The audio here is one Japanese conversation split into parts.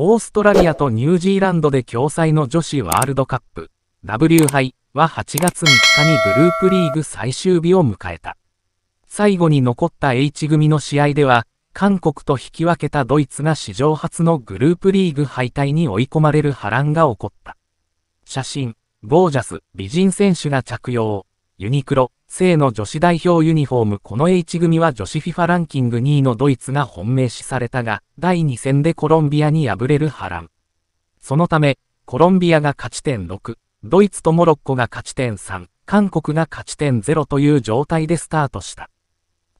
オーストラリアとニュージーランドで共催の女子ワールドカップ W 杯は8月3日にグループリーグ最終日を迎えた。最後に残った H 組の試合では、韓国と引き分けたドイツが史上初のグループリーグ敗退に追い込まれる波乱が起こった。写真、ゴージャス、美人選手が着用。ユニクロ、正の女子代表ユニフォームこの H 組は女子 FIFA ランキング2位のドイツが本命視されたが、第2戦でコロンビアに敗れる波乱。そのため、コロンビアが勝ち点6、ドイツとモロッコが勝ち点3、韓国が勝ち点0という状態でスタートした。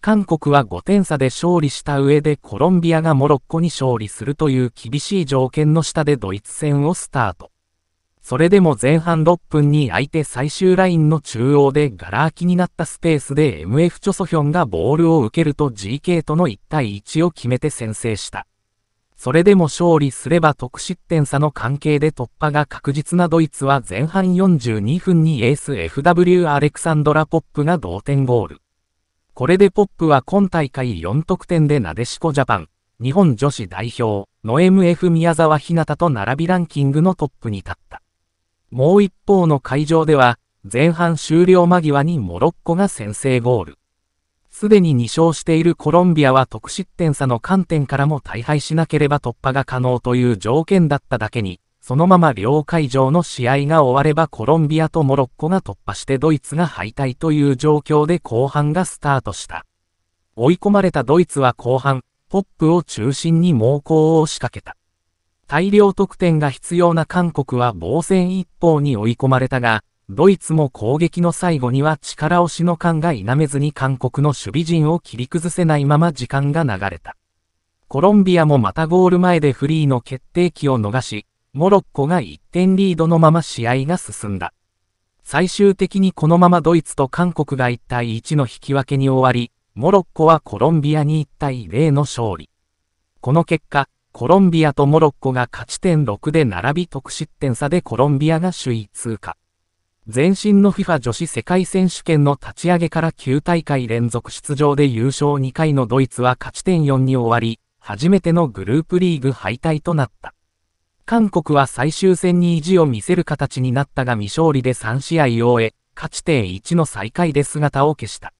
韓国は5点差で勝利した上でコロンビアがモロッコに勝利するという厳しい条件の下でドイツ戦をスタート。それでも前半6分に相手最終ラインの中央でガラ空きになったスペースで MF チョソヒョンがボールを受けると GK との1対1を決めて先制した。それでも勝利すれば得失点差の関係で突破が確実なドイツは前半42分にエース FW アレクサンドラ・ポップが同点ゴール。これでポップは今大会4得点でなでしこジャパン、日本女子代表の MF 宮沢ひなたと並びランキングのトップに立った。もう一方の会場では、前半終了間際にモロッコが先制ゴール。すでに2勝しているコロンビアは得失点差の観点からも大敗しなければ突破が可能という条件だっただけに、そのまま両会場の試合が終わればコロンビアとモロッコが突破してドイツが敗退という状況で後半がスタートした。追い込まれたドイツは後半、ポップを中心に猛攻を仕掛けた。大量得点が必要な韓国は防戦一方に追い込まれたが、ドイツも攻撃の最後には力押しの感が否めずに韓国の守備陣を切り崩せないまま時間が流れた。コロンビアもまたゴール前でフリーの決定機を逃し、モロッコが1点リードのまま試合が進んだ。最終的にこのままドイツと韓国が1対1の引き分けに終わり、モロッコはコロンビアに1対0の勝利。この結果、コロンビアとモロッコが勝ち点6で並び得失点差でコロンビアが首位通過。前身の FIFA 女子世界選手権の立ち上げから9大会連続出場で優勝2回のドイツは勝ち点4に終わり、初めてのグループリーグ敗退となった。韓国は最終戦に意地を見せる形になったが未勝利で3試合を終え、勝ち点1の最下位で姿を消した。